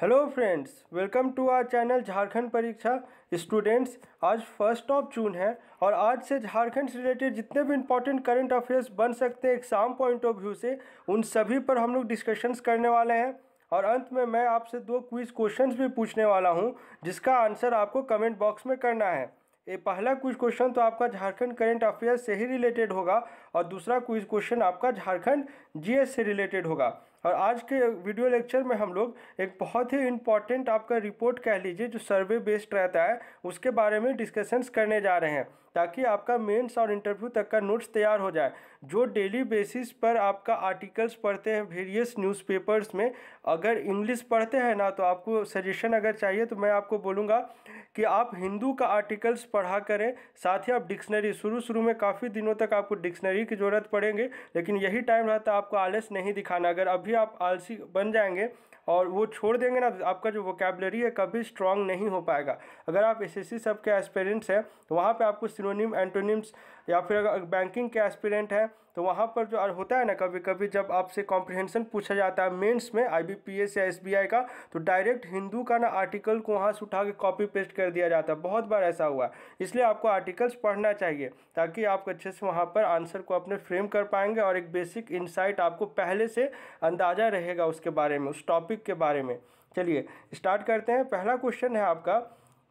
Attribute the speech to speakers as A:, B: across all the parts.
A: hello friends welcome to our channel Jharkhand परीक्षा students आज first of June है और आज से झारखंड से रिलेटेड जितने भी इंपॉर्टेंट करंट अफेयर्स बन सकते हैं एग्जाम पॉइंट ऑफ व्यू से उन सभी पर हम लोग डिस्कशंस करने वाले हैं और अंत में मैं आपसे दो क्विज क्वेश्चंस भी पूछने वाला हूँ जिसका आंसर आपको कमेंट बॉक्स में करना है ये पहला क्विज क्वेश्चन तो आपका झारखंड करेंट अफेयर्स से ही रिलेटेड होगा और दूसरा क्विज क्वेश्चन आपका झारखंड जी से रिलेटेड होगा और आज के वीडियो लेक्चर में हम लोग एक बहुत ही इम्पॉर्टेंट आपका रिपोर्ट कह लीजिए जो सर्वे बेस्ड रहता है उसके बारे में डिस्कशंस करने जा रहे हैं ताकि आपका मेंस और इंटरव्यू तक का नोट्स तैयार हो जाए जो डेली बेसिस पर आपका आर्टिकल्स पढ़ते हैं वेरियस न्यूज़पेपर्स में अगर इंग्लिश पढ़ते हैं ना तो आपको सजेशन अगर चाहिए तो मैं आपको बोलूँगा कि आप हिंदू का आर्टिकल्स पढ़ा करें साथ ही आप डिक्शनरी शुरू शुरू में काफ़ी दिनों तक आपको डिक्शनरी की ज़रूरत पड़ेंगे लेकिन यही टाइम रहता है आपको आलस नहीं दिखाना अगर अभी आप आलसी बन जाएंगे और वो छोड़ देंगे ना आपका जो वोकेबलरी है कभी स्ट्रॉन्ग नहीं हो पाएगा अगर आप एस एस सब के एस्पेरेंट्स हैं तो वहाँ पर आपको सिनोनिम एंटोनिम्स या फिर अगर बैंकिंग के एस्पिरेंट हैं तो वहाँ पर जो होता है ना कभी कभी जब आपसे कॉम्प्रिहेंसन पूछा जाता है मेन्स में एस या आई का तो डायरेक्ट हिंदू का ना आर्टिकल को वहाँ से उठा के कॉपी पेस्ट कर दिया जाता है बहुत बार ऐसा हुआ है इसलिए आपको आर्टिकल्स पढ़ना चाहिए ताकि आप अच्छे से वहाँ पर आंसर को अपने फ्रेम कर पाएंगे और एक बेसिक इंसाइट आपको पहले से अंदाज़ा रहेगा उसके बारे में उस टॉपिक टॉपिक के बारे में चलिए स्टार्ट करते हैं पहला क्वेश्चन है आपका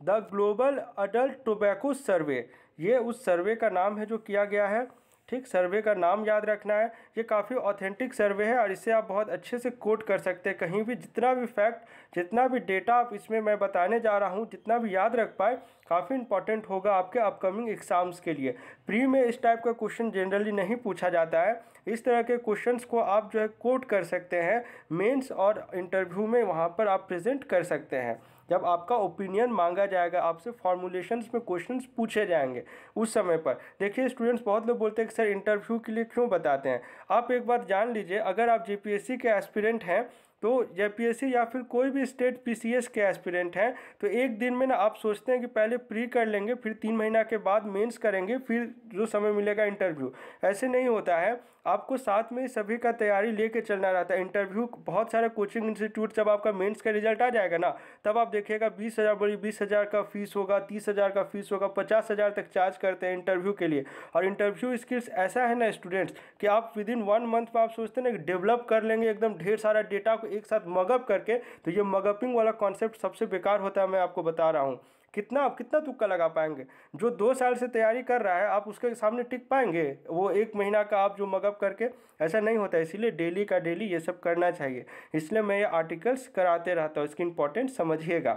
A: the global adult tobacco survey ये उस सर्वे का नाम है जो किया गया है ठीक सर्वे का नाम याद रखना है ये काफ़ी ऑथेंटिक सर्वे है और इसे आप बहुत अच्छे से कोट कर सकते हैं कहीं भी जितना भी फैक्ट जितना भी डेटा आप इसमें मैं बताने जा रहा हूँ जितना भी याद रख पाए काफ़ी इंपॉर्टेंट होगा आपके अपकमिंग एग्ज़ाम्स के लिए प्री में इस टाइप का क्वेश्चन जनरली नहीं पूछा जाता है इस तरह के क्वेश्चन को आप जो है कोट कर सकते हैं मेन्स और इंटरव्यू में वहाँ पर आप प्रजेंट कर सकते हैं जब आपका ओपिनियन मांगा जाएगा आपसे फार्मूलेशन में क्वेश्चन पूछे जाएंगे उस समय पर देखिए स्टूडेंट्स बहुत लोग बोलते हैं कि सर इंटरव्यू के लिए क्यों बताते हैं आप एक बात जान लीजिए अगर आप जे के एस्पिरेंट हैं तो जे या फिर कोई भी स्टेट पीसीएस के एस्पिरेंट हैं तो एक दिन में ना आप सोचते हैं कि पहले प्री कर लेंगे फिर तीन महीना के बाद मेंस करेंगे फिर जो समय मिलेगा इंटरव्यू ऐसे नहीं होता है आपको साथ में सभी का तैयारी लेके चलना रहता है इंटरव्यू बहुत सारे कोचिंग इंस्टीट्यूट जब आपका मेंस का रिजल्ट आ जाएगा ना तब आप देखिएगा बीस हज़ार बड़ी बीस हज़ार का फीस होगा तीस हज़ार का फीस होगा पचास हज़ार तक चार्ज करते हैं इंटरव्यू के लिए और इंटरव्यू स्किल्स ऐसा है ना स्टूडेंट्स कि आप विद इन वन मंथ में आप सोचते हैं ना डेवलप कर लेंगे एकदम ढेर सारा डेटा को एक साथ मगअप करके तो ये मगअपिंग वाला कॉन्सेप्ट सबसे बेकार होता है मैं आपको बता रहा हूँ कितना आप कितना तुक्का लगा पाएंगे जो दो साल से तैयारी कर रहा है आप उसके सामने टिक पाएंगे वो एक महीना का आप जो मगअप करके ऐसा नहीं होता इसीलिए डेली का डेली ये सब करना चाहिए इसलिए मैं ये आर्टिकल्स कराते रहता हूँ इसकी इंपॉर्टेंट समझिएगा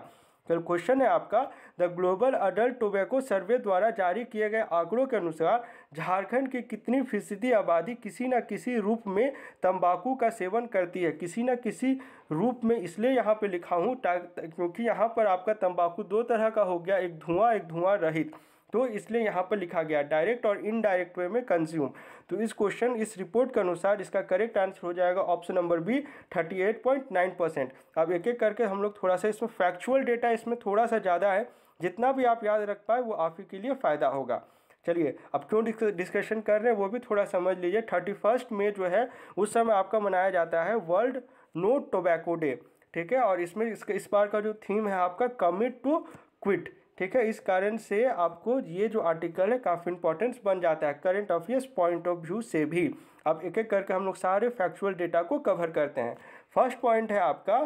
A: फिर क्वेश्चन है आपका the global adult tobacco survey द्वारा जारी किए गए आंकड़ों के अनुसार झारखंड की कितनी फीसदी आबादी किसी न किसी रूप में तंबाकू का सेवन करती है किसी न किसी रूप में इसलिए यहाँ पे लिखा हूँ क्योंकि यहाँ पर आपका तंबाकू दो तरह का हो गया एक धुआं एक धुआं रहित तो इसलिए यहाँ पर लिखा गया डायरेक्ट और इनडायरेक्ट वे में कंज्यूम तो इस क्वेश्चन इस रिपोर्ट के अनुसार इसका करेक्ट आंसर हो जाएगा ऑप्शन नंबर बी 38.9 परसेंट अब एक एक करके हम लोग थोड़ा सा इसमें फैक्चुअल डेटा इसमें थोड़ा सा ज़्यादा है जितना भी आप याद रख पाए वो आप ही के लिए फ़ायदा होगा चलिए अब क्यों डिस्कशन कर रहे हैं वो भी थोड़ा समझ लीजिए थर्टी फर्स्ट में जो है उस समय आपका मनाया जाता है वर्ल्ड नो टोबैको डे ठीक है और इसमें इसके इस बार का जो थीम है आपका कमिट टू क्विट ठीक है इस कारण से आपको ये जो आर्टिकल है काफ़ी इंपॉर्टेंस बन जाता है current affairs point of view से भी अब एक एक करके हम लोग सारे फैक्चुअल डेटा को कवर करते हैं फर्स्ट पॉइंट है आपका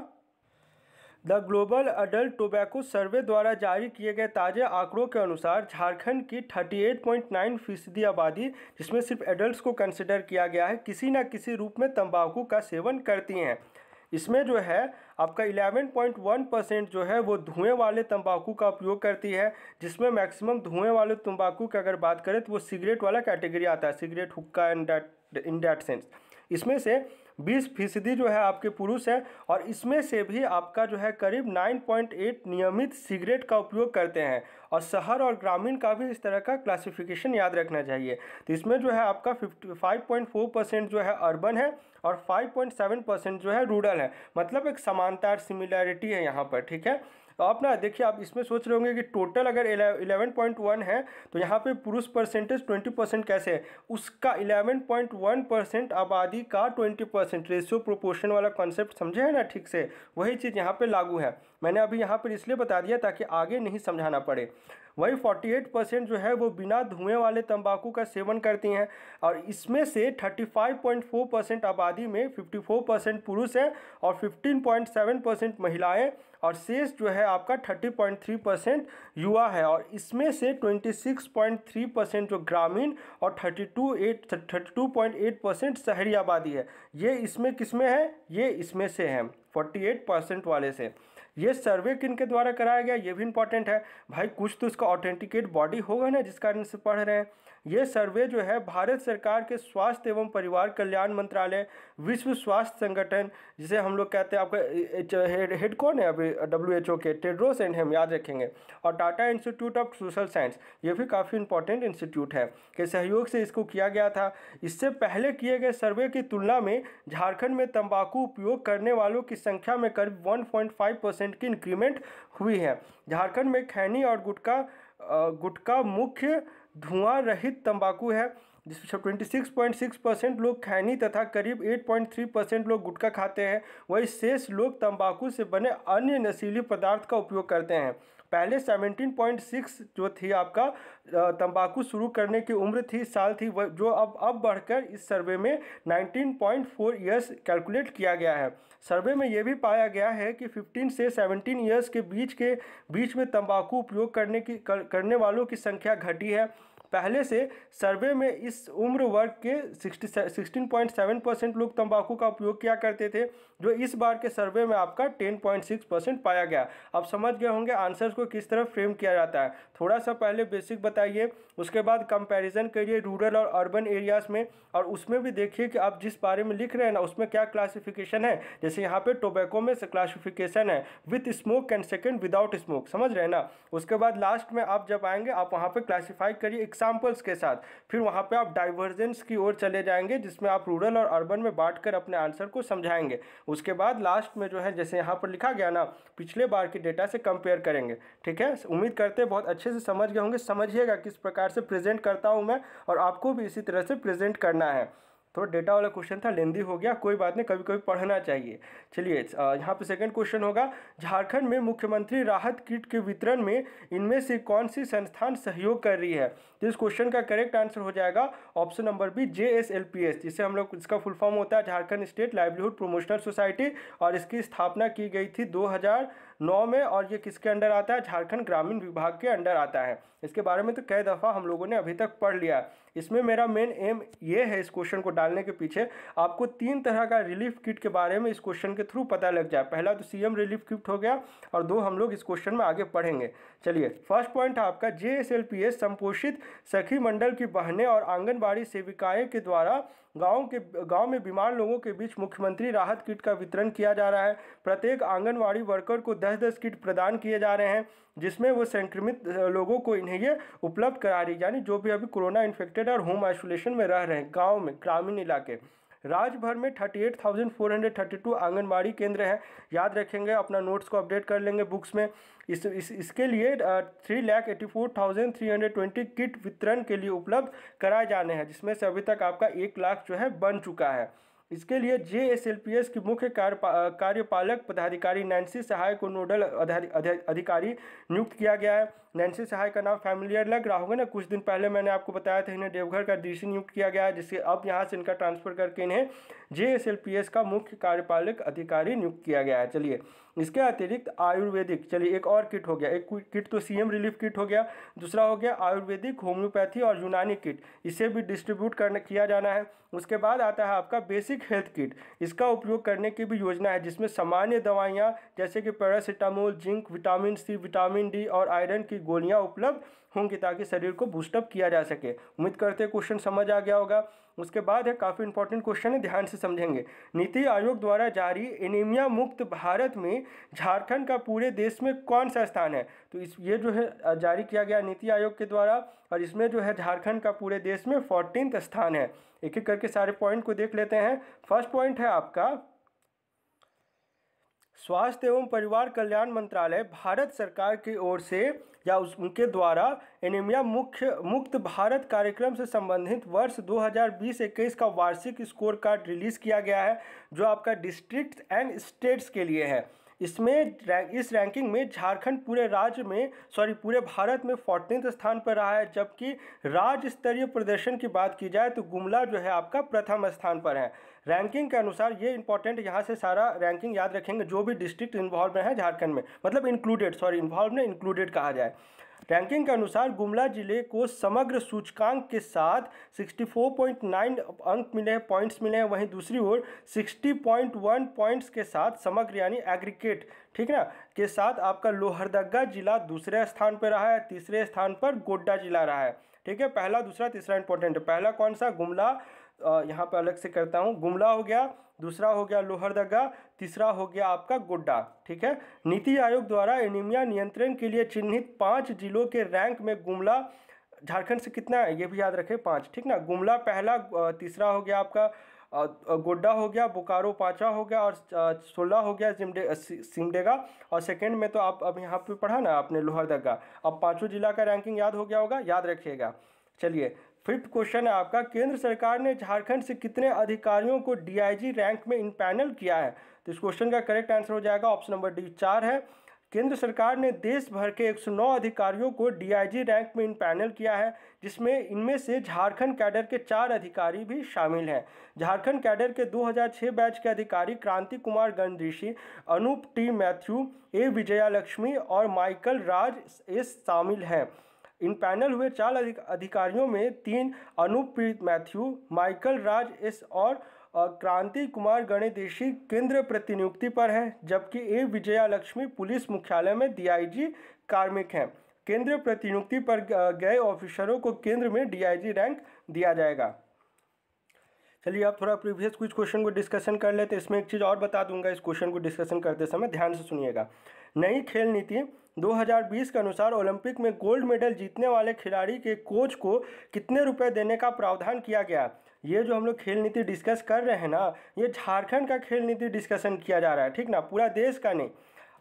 A: the global adult tobacco survey द्वारा जारी किए गए ताज़े आंकड़ों के अनुसार झारखंड की 38.9 फीसदी आबादी जिसमें सिर्फ एडल्ट को कंसिडर किया गया है किसी न किसी रूप में तंबाकू का सेवन करती हैं इसमें जो है आपका 11.1 परसेंट जो है वो धुएं वाले तंबाकू का उपयोग करती है जिसमें मैक्सिमम धुएं वाले तंबाकू की अगर बात करें तो वो सिगरेट वाला कैटेगरी आता है सिगरेट हुक्का in that in that sense इसमें से बीस फीसदी जो है आपके पुरुष है और इसमें से भी आपका जो है करीब 9.8 नियमित सिगरेट का उपयोग करते हैं और शहर और ग्रामीण का भी इस तरह का क्लासिफिकेशन याद रखना चाहिए तो इसमें जो है आपका fifty five point four percent जो है अर्बन है और फाइव पॉइंट सेवन परसेंट जो है रूरल है मतलब एक समानता सिमिलैरिटी है यहाँ पर ठीक है तो आप ना देखिए आप इसमें सोच रहे होंगे कि टोटल अगर इलेवन पॉइंट वन है तो यहाँ पे पुरुष परसेंटेज ट्वेंटी परसेंट कैसे है उसका इलेवन पॉइंट वन परसेंट आबादी का ट्वेंटी परसेंट रेशियो प्रोपोर्शन वाला कॉन्सेप्ट समझे है ना ठीक से वही चीज़ यहाँ पे लागू है मैंने अभी यहाँ पर इसलिए बता दिया ताकि आगे नहीं समझाना पड़े वही 48 परसेंट जो है वो बिना धुएं वाले तंबाकू का सेवन करती हैं और इसमें से 35.4 परसेंट आबादी में 54 परसेंट पुरुष हैं और 15.7 परसेंट महिलाएँ और शेष जो है आपका थर्टी पॉइंट थ्री परसेंट युवा है और इसमें से twenty six point three percent जो ग्रामीण और thirty two eight thirty two point eight percent शहरी आबादी है ये इसमें किसमें है ये इसमें से है फोर्टी एट परसेंट वाले से ये सर्वे किन के द्वारा कराया गया ये भी इंपॉर्टेंट है भाई कुछ तो इसका ऑथेंटिकेट बॉडी होगा ना जिस कारण से पढ़ रहे हैं ये सर्वे जो है भारत सरकार के स्वास्थ्य एवं परिवार कल्याण मंत्रालय विश्व स्वास्थ्य संगठन जिसे हम लोग कहते हैं आपका हेड कौन है अभी डब्ल्यू एच ओ के टेड्रोस एंड हम याद रखेंगे और Tata Institute of Social Science ये भी काफ़ी इंपॉर्टेंट इंस्टीट्यूट है के सहयोग से इसको किया गया था इससे पहले किए गए सर्वे की तुलना में झारखंड में तंबाकू उपयोग करने वालों की संख्या में करीब वन परसेंट की इंक्रीमेंट हुई है झारखंड में खैनी और गुटका गुटका मुख्य धुआं रहित तंबाकू है जिसमें twenty six point six percent लोग खैनी तथा करीब एट पॉइंट थ्री परसेंट लोग गुटखा खाते हैं वहीं शेष लोग तंबाकू से बने अन्य नशीले पदार्थ का उपयोग करते हैं पहले 17.6 जो थी आपका तंबाकू शुरू करने की उम्र थी साल थी जो अब अब बढ़कर इस सर्वे में 19.4 ईयर्स कैलकुलेट किया गया है सर्वे में यह भी पाया गया है कि 15 से 17 ईयर्स के बीच के बीच में तंबाकू उपयोग करने की कर, करने वालों की संख्या घटी है पहले से सर्वे में इस उम्र वर्ग के sixty sixteen point seven percent लोग तंबाकू का उपयोग किया करते थे जो इस बार के सर्वे में आपका 10.6 परसेंट पाया गया अब समझ गए होंगे आंसर्स को किस तरह फ्रेम किया जाता है थोड़ा सा पहले बेसिक बताइए उसके बाद कंपैरिजन करिए रूरल और अर्बन एरियाज़ में और उसमें भी देखिए कि आप जिस बारे में लिख रहे हैं ना उसमें क्या क्लासिफिकेशन है जैसे यहाँ पे टोबैको में क्लासिफिकेशन है with smoke and second without smoke समझ रहे हैं ना उसके बाद लास्ट में आप जब आएंगे आप वहाँ पर क्लासीफाई करिए एग्जाम्पल्स के साथ फिर वहाँ पर आप डाइवर्जेंस की ओर चले जाएंगे जिसमें आप रूरल और अर्बन में बांट अपने आंसर को समझाएंगे उसके बाद लास्ट में जो है जैसे यहाँ पर लिखा गया ना पिछले बार के डेटा से कंपेयर करेंगे ठीक है उम्मीद करते हैं बहुत अच्छे से समझ गए होंगे समझिएगा किस प्रकार से प्रेजेंट करता हूँ मैं और आपको भी इसी तरह से प्रेजेंट करना है थोड़ा डेटा वाला क्वेश्चन था लेंदी हो गया कोई बात नहीं कभी कभी पढ़ना चाहिए चलिए यहाँ पे सेकंड क्वेश्चन होगा झारखंड में मुख्यमंत्री राहत किट के वितरण में इनमें से कौन सी संस्थान सहयोग कर रही है तो इस क्वेश्चन का करेक्ट आंसर हो जाएगा option number B J S L P S जिसे हम लोग इसका फुल फॉर्म होता है Jharkhand state livelihood promotional society और इसकी स्थापना की गई थी दो नौ में और ये किसके अंडर आता है झारखंड ग्रामीण विभाग के अंडर आता है इसके बारे में तो कई दफ़ा हम लोगों ने अभी तक पढ़ लिया इसमें मेरा मेन एम ये है इस क्वेश्चन को डालने के पीछे आपको तीन तरह का रिलीफ किट के बारे में इस क्वेश्चन के थ्रू पता लग जाए पहला तो सीएम रिलीफ किट हो गया और दो हम लोग इस क्वेश्चन में आगे पढ़ेंगे चलिए फर्स्ट पॉइंट है आपका जे एस संपोषित सखी मंडल की बहने और आंगनबाड़ी सेविकाएँ के द्वारा गाँव के गाँव में बीमार लोगों के बीच मुख्यमंत्री राहत किट का वितरण किया जा रहा है प्रत्येक आंगनबाड़ी वर्कर को दस दस किट प्रदान किए जा रहे हैं जिसमें वो संक्रमित लोगों को इन्हें ये उपलब्ध करा रही यानी जो भी अभी कोरोना इन्फेक्टेड सेपरेटेड और होम आइसोलेशन में रह रहे हैं गाँव में ग्रामीण इलाके राज्य भर में 38,432 आंगनबाड़ी केंद्र हैं याद रखेंगे अपना नोट्स को अपडेट कर लेंगे बुक्स में इस, इस इसके लिए three lakh eighty four thousand three hundred twenty kit वितरण के लिए उपलब्ध कराए जाने हैं जिसमें से अभी तक आपका एक लाख जो है बन चुका है इसके लिए J S L P S की मुख्य कार्यपालक पदाधिकारी नैन्सी सहाय को नोडल अधिकारी नियुक्त किया गया है नैन्सी सहाय का नाम फैमिलियर लग रहा होगा ना कुछ दिन पहले मैंने आपको बताया था इन्हें देवघर का डीसी नियुक्त किया गया है जिससे अब यहाँ से इनका ट्रांसफर करके इन्हें J S L P S का मुख्य कार्यपालक अधिकारी नियुक्त किया गया है चलिए इसके अतिरिक्त आयुर्वेदिक चलिए एक और किट हो गया एक किट तो सीएम रिलीफ किट हो गया दूसरा हो गया आयुर्वेदिक होम्योपैथी और यूनानी किट इसे भी डिस्ट्रीब्यूट करने किया जाना है उसके बाद आता है आपका बेसिक हेल्थ किट इसका उपयोग करने की भी योजना है जिसमें सामान्य दवाइयाँ जैसे कि paracetamol zinc vitamin C vitamin D और आयरन की गोलियाँ उपलब्ध होंगी ताकि शरीर को बूस्टअप किया जा सके उम्मीद करते क्वेश्चन समझ आ गया होगा उसके बाद है काफ़ी इंपॉर्टेंट क्वेश्चन है ध्यान से समझेंगे नीति आयोग द्वारा जारी एनीमिया मुक्त भारत में झारखंड का पूरे देश में कौन सा स्थान है तो इस ये जो है जारी किया गया नीति आयोग के द्वारा और इसमें जो है झारखंड का पूरे देश में फोर्टीन स्थान है एक एक करके सारे पॉइंट को देख लेते हैं फर्स्ट पॉइंट है आपका स्वास्थ्य एवं परिवार कल्याण मंत्रालय भारत सरकार की ओर से या उस उनके द्वारा एनीमिया मुख्य मुक्त भारत कार्यक्रम से संबंधित वर्ष 2020-21 का वार्षिक स्कोर कार्ड रिलीज़ किया गया है जो आपका डिस्ट्रिक्ट एंड स्टेट्स के लिए है इसमें इस रैंकिंग में झारखंड पूरे राज्य में सॉरी पूरे भारत में फोर्टीन स्थान पर रहा है जबकि राज्य स्तरीय प्रदर्शन की बात की जाए तो गुमला जो है आपका प्रथम स्थान पर है रैंकिंग के अनुसार ये इंपॉर्टेंट यहाँ से सारा रैंकिंग याद रखेंगे जो भी डिस्ट्रिक्ट इन्वॉल्व है झारखंड में मतलब इंक्लूडेड सॉरी इन्वॉल्व में इंक्लूडेड कहा जाए रैंकिंग के अनुसार गुमला जिले को समग्र सूचकांक के साथ 64.9 अंक मिले हैं पॉइंट्स मिले हैं वहीं दूसरी ओर 60.1 पॉइंट्स के साथ समग्र यानी एग्रीकेट ठीक ना के साथ आपका लोहरदगा जिला दूसरे स्थान पर रहा है तीसरे स्थान पर गोड्डा जिला रहा है ठीक है पहला दूसरा तीसरा इंपॉर्टेंट है पहला कौन सा गुमला यहाँ पर अलग से करता हूँ गुमला हो गया दूसरा हो गया लोहरदगा तीसरा हो गया आपका गोड्डा ठीक है नीति आयोग द्वारा एनीमिया नियंत्रण के लिए चिन्हित पाँच जिलों के रैंक में गुमला झारखंड से कितना है ये भी याद रखें पाँच ठीक ना गुमला पहला तीसरा हो गया आपका गोड्डा हो गया बोकारो पाँचा हो गया और सोलह हो गया सिमडे सिमडेगा और सेकंड में तो आप अब यहाँ पे पढ़ा ना आपने लोहरदगा अब पांचों जिला का रैंकिंग याद हो गया होगा याद रखिएगा चलिए फिफ्थ क्वेश्चन है आपका केंद्र सरकार ने झारखंड से कितने अधिकारियों को डीआईजी रैंक में इंपैनल किया है तो इस क्वेश्चन का करेक्ट आंसर हो जाएगा ऑप्शन नंबर डी चार है केंद्र सरकार ने देश भर के 109 अधिकारियों को डीआईजी रैंक में इंपैनल किया है जिसमें इनमें से झारखंड कैडर के चार अधिकारी भी शामिल हैं झारखंड कैडर के 2006 बैच के अधिकारी Kranti Kumar Gandishi Anoop T Matthew A Vijaya Lakshmi और माइकल राज एस शामिल हैं इन पैनल हुए चार अधिक, अधिकारियों में तीन Anupreet Matthew Michael Raj S और क्रांति कुमार गणेदेशी केंद्र प्रतिनियुक्ति पर हैं जबकि ए विजया लक्ष्मी पुलिस मुख्यालय में डीआईजी कार्मिक हैं केंद्र प्रतिनियुक्ति पर गए ऑफिसरों को केंद्र में डीआईजी रैंक दिया जाएगा चलिए आप थोड़ा प्रीवियस कुछ क्वेश्चन को डिस्कशन कर लेते इसमें एक चीज़ और बता दूंगा इस क्वेश्चन को डिस्कशन करते समय ध्यान से सुनिएगा नई खेल नीति 2020 के अनुसार ओलंपिक में गोल्ड मेडल जीतने वाले खिलाड़ी के कोच को कितने रुपए देने का प्रावधान किया गया ये जो हम लोग खेल नीति डिस्कस कर रहे हैं ना ये झारखंड का खेल नीति डिस्कशन किया जा रहा है ठीक ना पूरा देश का नहीं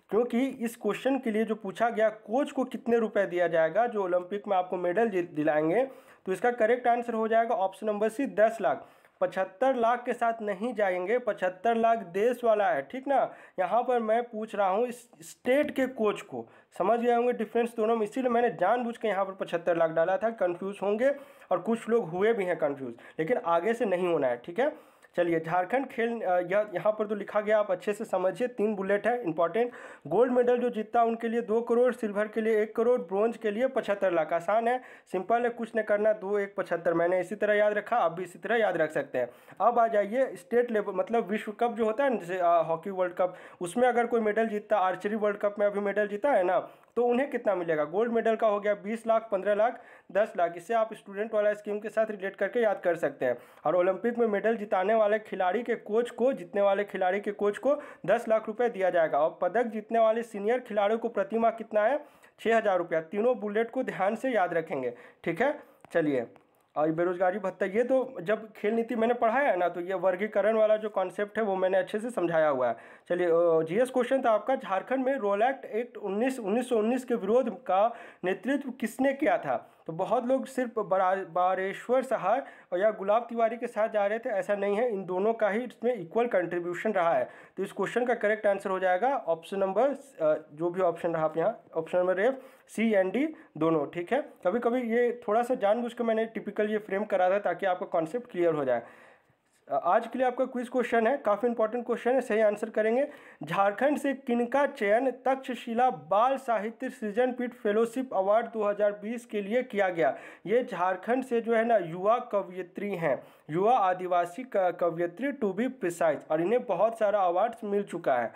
A: क्योंकि इस क्वेश्चन के लिए जो पूछा गया कोच को कितने रुपए दिया जाएगा जो ओलंपिक में आपको मेडल दिलाएंगे तो इसका करेक्ट आंसर हो जाएगा ऑप्शन नंबर सी दस लाख पचहत्तर लाख के साथ नहीं जाएंगे पचहत्तर लाख देश वाला है ठीक ना यहाँ पर मैं पूछ रहा हूँ इस स्टेट के कोच को समझ गए होंगे डिफरेंस दोनों में इसीलिए मैंने जानबूझ के यहाँ पर पचहत्तर लाख डाला था कन्फ्यूज़ होंगे और कुछ लोग हुए भी हैं कन्फ्यूज़ लेकिन आगे से नहीं होना है ठीक है चलिए झारखंड खेल यह यहाँ पर तो लिखा गया आप अच्छे से समझिए तीन बुलेट है इंपॉर्टेंट गोल्ड मेडल जो जीतता उनके लिए दो करोड़ सिल्वर के लिए एक करोड़ ब्रॉन्ज के लिए पचहत्तर लाख आसान है सिंपल है कुछ नहीं करना दो एक पचहत्तर मैंने इसी तरह याद रखा आप भी इसी तरह याद रख सकते हैं अब आ जाइए स्टेट लेवल मतलब विश्व कप जो होता है जैसे हॉकी वर्ल्ड कप उसमें अगर कोई मेडल जीतता आर्चरी वर्ल्ड कप में अभी मेडल जीता है ना तो उन्हें कितना मिलेगा गोल्ड मेडल का हो गया बीस लाख पंद्रह लाख दस लाख इससे आप स्टूडेंट वाला स्कीम के साथ रिलेट करके याद कर सकते हैं और ओलंपिक में मेडल जिताने वाले खिलाड़ी के कोच को जीतने वाले खिलाड़ी के कोच को दस लाख रुपये दिया जाएगा और पदक जीतने वाले सीनियर खिलाड़ियों को प्रतिमा कितना है छः हज़ार रुपया तीनों बुलेट को ध्यान से याद रखेंगे ठीक है चलिए और बेरोजगारी भत्ता ये तो जब खेल नीति मैंने पढ़ाया है ना तो ये वर्गीकरण वाला जो कॉन्सेप्ट है वो मैंने अच्छे से समझाया हुआ है चलिए जीएस क्वेश्चन था आपका झारखंड में रोल एक्ट एक्ट उन्नीस उन्नीस के विरोध का नेतृत्व किसने किया था तो बहुत लोग सिर्फ बारेश्वर सहार और या गुलाब तिवारी के साथ जा रहे थे ऐसा नहीं है इन दोनों का ही इसमें इक्वल कंट्रीब्यूशन रहा है तो इस क्वेश्चन का करेक्ट आंसर हो जाएगा ऑप्शन नंबर जो भी ऑप्शन रहा आप यहाँ option number F C and D दोनों ठीक है कभी कभी ये थोड़ा सा जानबूझ के मैंने टिपिकल ये फ्रेम करा था ताकि आपका कॉन्सेप्ट क्लियर हो जाए आज के लिए आपका क्विज क्वेश्चन है काफ़ी इंपॉर्टेंट क्वेश्चन है सही आंसर करेंगे झारखंड से किनका चयन तक्षशिला बाल साहित्य सृजन पीठ फेलोशिप अवार्ड 2020 के लिए किया गया ये झारखंड से जो है ना युवा कवयित्री हैं युवा आदिवासी कवयित्री टू बी प्रिसाइज और इन्हें बहुत सारा अवार्ड्स मिल चुका है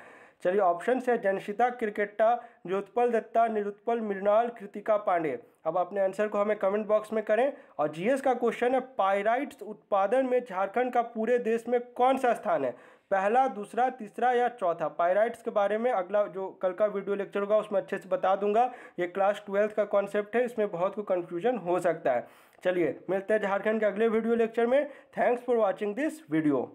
A: चलिए ऑप्शन है जनशिता क्रिकेटा ज्योतपल दत्ता निरुत्पल मृणाल कृतिका पांडे अब अपने आंसर को हमें कमेंट बॉक्स में करें और जीएस का क्वेश्चन है पायराइट उत्पादन में झारखंड का पूरे देश में कौन सा स्थान है पहला दूसरा तीसरा या चौथा पायराइट्स के बारे में अगला जो कल का वीडियो लेक्चर होगा उसमें अच्छे से बता दूंगा ये क्लास ट्वेल्थ का कॉन्सेप्ट है इसमें बहुत को कन्फ्यूजन हो सकता है चलिए मिलते हैं झारखंड के अगले वीडियो लेक्चर में thanks for watching this video